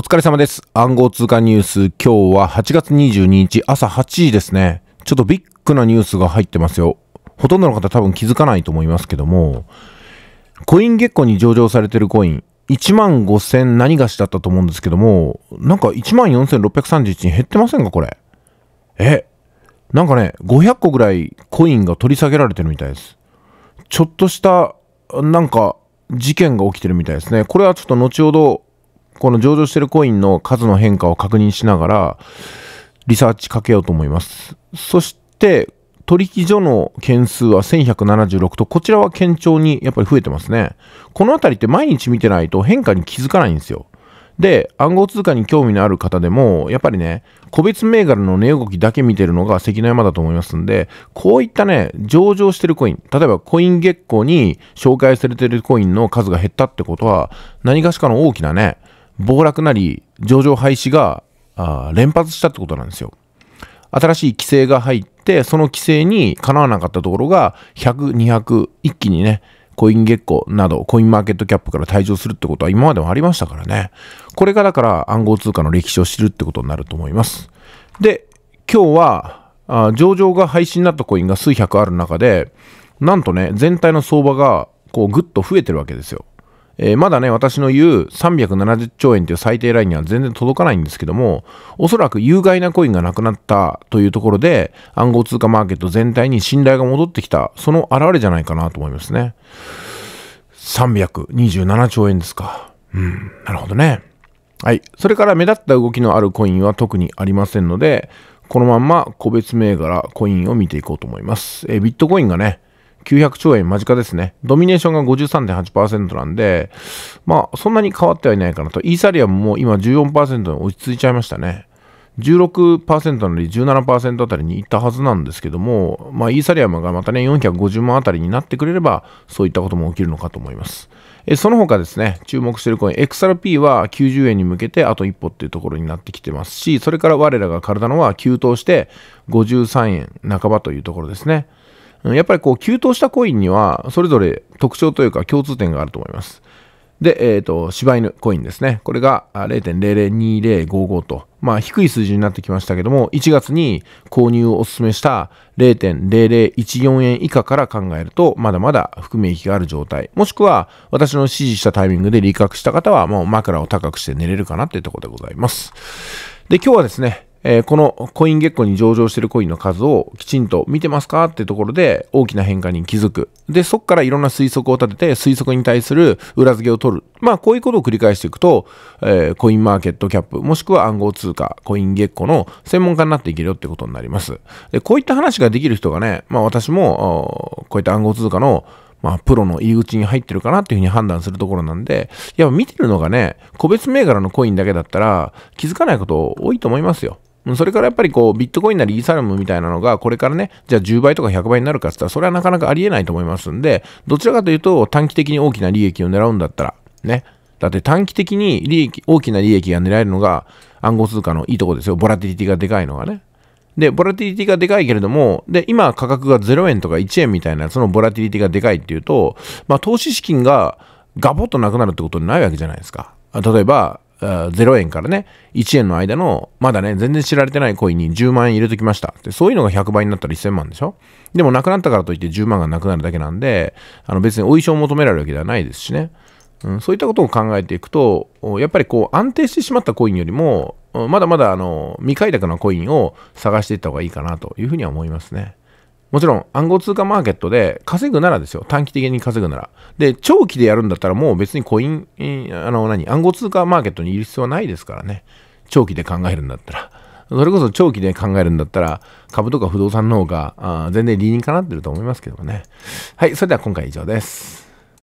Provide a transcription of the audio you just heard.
お疲れ様です。暗号通貨ニュース。今日は8月22日朝8時ですね。ちょっとビッグなニュースが入ってますよ。ほとんどの方多分気づかないと思いますけども、コイン月光に上場されてるコイン、1万5000何がしだったと思うんですけども、なんか1万4631に減ってませんかこれ。え、なんかね、500個ぐらいコインが取り下げられてるみたいです。ちょっとした、なんか、事件が起きてるみたいですね。これはちょっと後ほどこの上場してるコインの数の変化を確認しながら、リサーチかけようと思います。そして、取引所の件数は1176と、こちらは堅調にやっぱり増えてますね。このあたりって毎日見てないと変化に気づかないんですよ。で、暗号通貨に興味のある方でも、やっぱりね、個別銘柄の値動きだけ見てるのが関の山だと思いますんで、こういったね、上場してるコイン、例えばコイン月光に紹介されてるコインの数が減ったってことは、何かしかの大きなね、暴落なり上場廃止があ連発したってことなんですよ。新しい規制が入って、その規制にかなわなかったところが、100、200、一気にね、コイン月光など、コインマーケットキャップから退場するってことは今までもありましたからね。これがだから暗号通貨の歴史を知るってことになると思います。で、今日は、あ上場が廃止になったコインが数百ある中で、なんとね、全体の相場が、こう、ぐっと増えてるわけですよ。えー、まだね、私の言う370兆円という最低ラインには全然届かないんですけども、おそらく有害なコインがなくなったというところで、暗号通貨マーケット全体に信頼が戻ってきた、その表れじゃないかなと思いますね。327兆円ですか。うん、なるほどね。はい。それから目立った動きのあるコインは特にありませんので、このまんま個別銘柄、コインを見ていこうと思います。えー、ビットコインがね、900兆円間近ですね。ドミネーションが53.8%なんで、まあ、そんなに変わってはいないかなと。イーサリアムも今14%に落ち着いちゃいましたね。16%なり17%あたりに行ったはずなんですけども、まあ、イーサリアムがまたね、450万あたりになってくれれば、そういったことも起きるのかと思います。えその他ですね、注目しているコイン、XRP は90円に向けてあと一歩っていうところになってきてますし、それから我らが体のは急騰して53円半ばというところですね。やっぱりこう、急騰したコインには、それぞれ特徴というか共通点があると思います。で、えっ、ー、と、柴犬コインですね。これが0.002055と、まあ低い数字になってきましたけども、1月に購入をお勧めした0.0014円以下から考えると、まだまだ含み益がある状態。もしくは、私の指示したタイミングで利確した方は、もう枕を高くして寝れるかなっていうところでございます。で、今日はですね、えー、このコイン月光に上場しているコインの数をきちんと見てますかってところで大きな変化に気づく。で、そこからいろんな推測を立てて推測に対する裏付けを取る。まあ、こういうことを繰り返していくと、えー、コインマーケットキャップ、もしくは暗号通貨、コイン月光の専門家になっていけるよってことになります。で、こういった話ができる人がね、まあ私も、こういった暗号通貨のまあ、プロの入り口に入ってるかなっていうふうに判断するところなんで、やっぱ見てるのがね、個別銘柄のコインだけだったら気づかないこと多いと思いますよ。それからやっぱりこうビットコインなりイーサルムみたいなのがこれからね、じゃあ10倍とか100倍になるかって言ったらそれはなかなかありえないと思いますんで、どちらかというと短期的に大きな利益を狙うんだったら、ね。だって短期的に利益、大きな利益が狙えるのが暗号通貨のいいとこですよ。ボラティリティがでかいのがね。で、ボラティリティがでかいけれども、で、今価格が0円とか1円みたいな、そのボラティリティがでかいっていうと、まあ投資資金がガボッとなくなるってことないわけじゃないですか。例えば、0円からね、1円の間の、まだね、全然知られてないコインに10万円入れときました。で、そういうのが100倍になったら1000万でしょでもなくなったからといって10万がなくなるだけなんで、あの別にお衣装を求められるわけではないですしね。うん、そういったことを考えていくと、やっぱりこう安定してしまったコインよりも、まだまだあの未開拓なコインを探していった方がいいかなというふうには思いますね。もちろん暗号通貨マーケットで稼ぐならですよ。短期的に稼ぐなら。で、長期でやるんだったらもう別にコイン、あの何、暗号通貨マーケットにいる必要はないですからね。長期で考えるんだったら。それこそ長期で考えるんだったら、株とか不動産の方が、あ全然理にかなってると思いますけどもね。はい、それでは今回以上です。